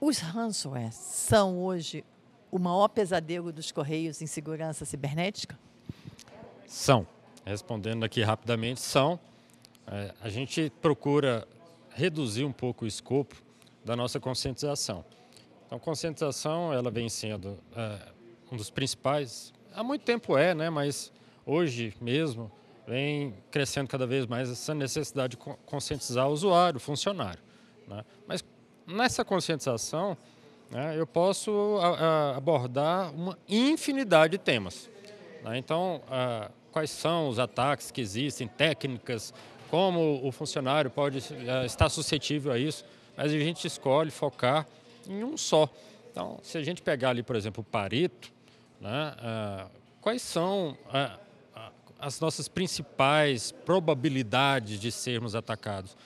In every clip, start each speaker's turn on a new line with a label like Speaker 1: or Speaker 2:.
Speaker 1: Os ransomware são hoje o maior pesadelo dos Correios em segurança cibernética?
Speaker 2: São. Respondendo aqui rapidamente, são. É, a gente procura reduzir um pouco o escopo da nossa conscientização. Então, conscientização, ela vem sendo é, um dos principais, há muito tempo é, né, mas hoje mesmo vem crescendo cada vez mais essa necessidade de conscientizar o usuário, o funcionário. Né? Mas Nessa conscientização, né, eu posso a, a abordar uma infinidade de temas. Né? Então, a, quais são os ataques que existem, técnicas, como o funcionário pode eh, estar suscetível a isso, mas a gente escolhe focar em um só. Então, se a gente pegar ali, por exemplo, o Pareto, né, quais são as nossas principais probabilidades de sermos atacados?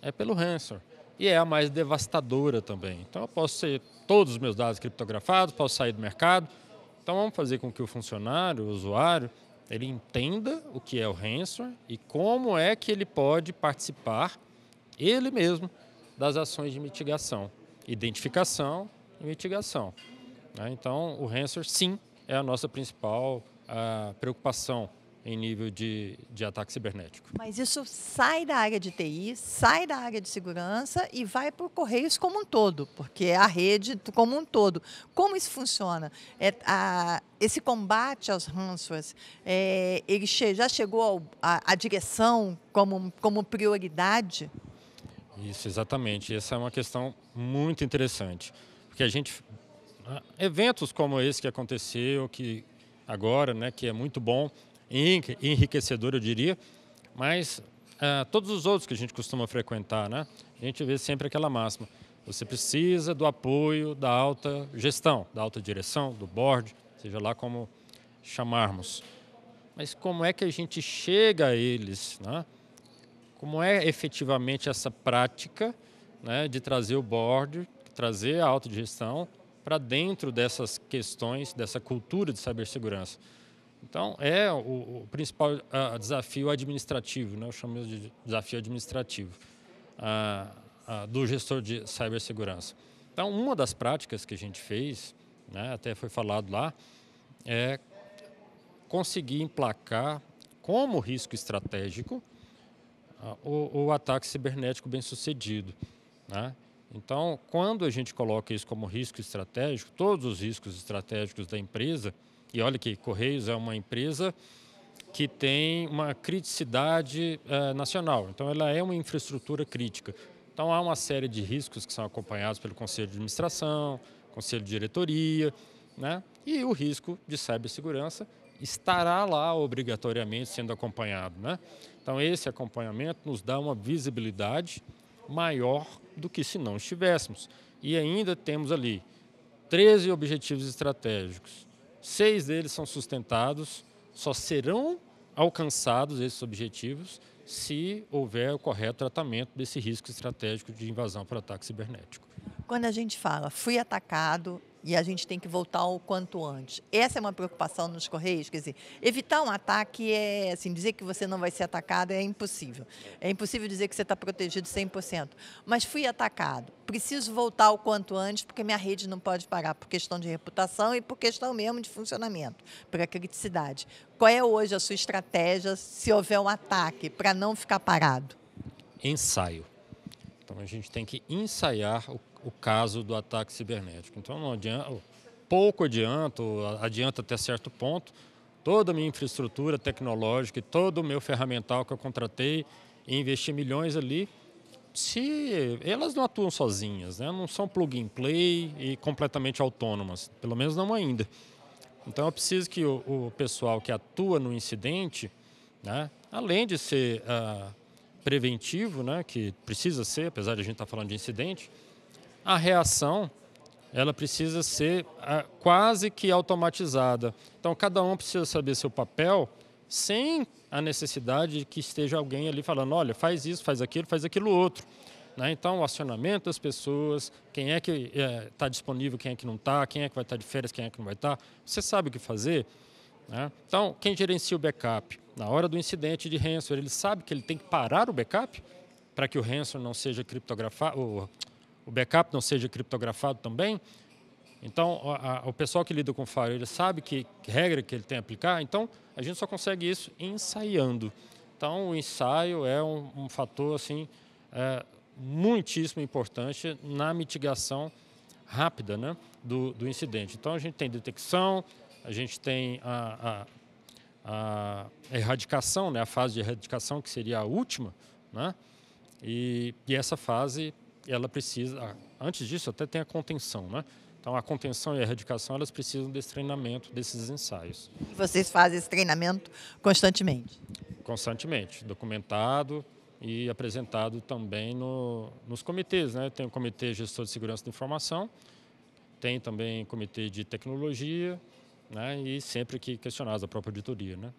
Speaker 2: É pelo ransom e é a mais devastadora também. Então eu posso ter todos os meus dados criptografados, posso sair do mercado. Então vamos fazer com que o funcionário, o usuário, ele entenda o que é o ransomware e como é que ele pode participar ele mesmo das ações de mitigação, identificação e mitigação. Né? Então o ransomware sim é a nossa principal ah, preocupação em nível de, de ataque cibernético.
Speaker 1: Mas isso sai da área de TI, sai da área de segurança e vai para o Correios como um todo, porque é a rede como um todo. Como isso funciona? É, a, esse combate aos ransomwares, é, ele che, já chegou à direção como, como prioridade?
Speaker 2: Isso, exatamente. Essa é uma questão muito interessante, porque a gente... Ah, eventos como esse que aconteceu, que agora, né, que é muito bom, enriquecedor, eu diria, mas ah, todos os outros que a gente costuma frequentar, né? A gente vê sempre aquela máxima. Você precisa do apoio da alta gestão, da alta direção, do board, seja lá como chamarmos. Mas como é que a gente chega a eles, né? Como é efetivamente essa prática, né, de trazer o board, trazer a alta gestão para dentro dessas questões, dessa cultura de cibersegurança? Então, é o, o principal uh, desafio administrativo, né? eu chamo de desafio administrativo uh, uh, do gestor de cibersegurança. Então, uma das práticas que a gente fez, né, até foi falado lá, é conseguir emplacar como risco estratégico o, o, ataque cibernético bem sucedido. Né? Então, quando a gente coloca isso como risco estratégico, todos os riscos estratégicos da empresa, e olha que Correios é uma empresa que tem uma criticidade eh, nacional. Então, ela é uma infraestrutura crítica. Então, há uma série de riscos que são acompanhados pelo Conselho de Administração, Conselho de Diretoria, né? e o risco de cibersegurança estará lá obrigatoriamente sendo acompanhado. Né? Então, esse acompanhamento nos dá uma visibilidade maior do que se não estivéssemos. E ainda temos ali 13 objetivos estratégicos, seis deles são sustentados, só serão alcançados esses objetivos se houver o correto tratamento desse risco estratégico de invasão por ataque cibernético.
Speaker 1: Quando a gente fala fui atacado, e a gente tem que voltar o quanto antes. Essa é uma preocupação nos Correios, quer dizer, evitar um ataque é, assim, dizer que você não vai ser atacado é impossível. É impossível dizer que você está protegido 100%. Mas fui atacado. Preciso voltar o quanto antes, porque minha rede não pode parar, por questão de reputação e por questão mesmo de funcionamento, para criticidade. Qual é hoje a sua estratégia se houver um ataque, para não ficar parado?
Speaker 2: Ensaio. Então a gente tem que ensaiar o, o caso do ataque cibernético. Então não adianta, pouco adianta, adianta até certo ponto, toda a minha infraestrutura tecnológica e todo o meu ferramental que eu contratei e investi milhões ali, se elas não atuam sozinhas, né? não são plug and play e completamente autônomas, pelo menos não ainda. Então eu preciso que o, o pessoal que atua no incidente, né, além de ser uh, preventivo, né, que precisa ser, apesar de a gente estar tá falando de incidente, a reação ela precisa ser ah, quase que automatizada. Então, cada um precisa saber seu papel sem a necessidade de que esteja alguém ali falando, olha, faz isso, faz aquilo, faz aquilo outro. Né? Então, o acionamento das pessoas, quem é que está eh, é, disponível, quem é que não está, quem é que vai estar tá de férias, quem é que não vai estar. Tá. Você sabe o que fazer? Né? Então, quem gerencia o backup? Na hora do incidente de ransomware, ele sabe que ele tem que parar o backup para que o ransomware não seja criptografado, o, backup não seja criptografado também. Então, a, a, o pessoal que lida com firewall, ele sabe que, que regra que ele tem a aplicar. Então, a gente só consegue isso ensaiando. Então, o ensaio é um, um fator assim é, muitíssimo importante na mitigação rápida né, do, do incidente. Então, a gente tem detecção, a gente tem a, a, a erradicação, né? a fase de erradicação, que seria a última, né? E, e, essa fase, ela precisa, ah, antes disso, até tem a contenção, né? Então, a contenção e a erradicação, elas precisam desse treinamento, desses ensaios.
Speaker 1: E vocês fazem esse treinamento constantemente?
Speaker 2: Constantemente, documentado e apresentado também no, nos comitês, né? Tem o Comitê Gestor de Segurança da Informação, tem também o Comitê de Tecnologia, né, e sempre que questionados a própria auditoria. Né.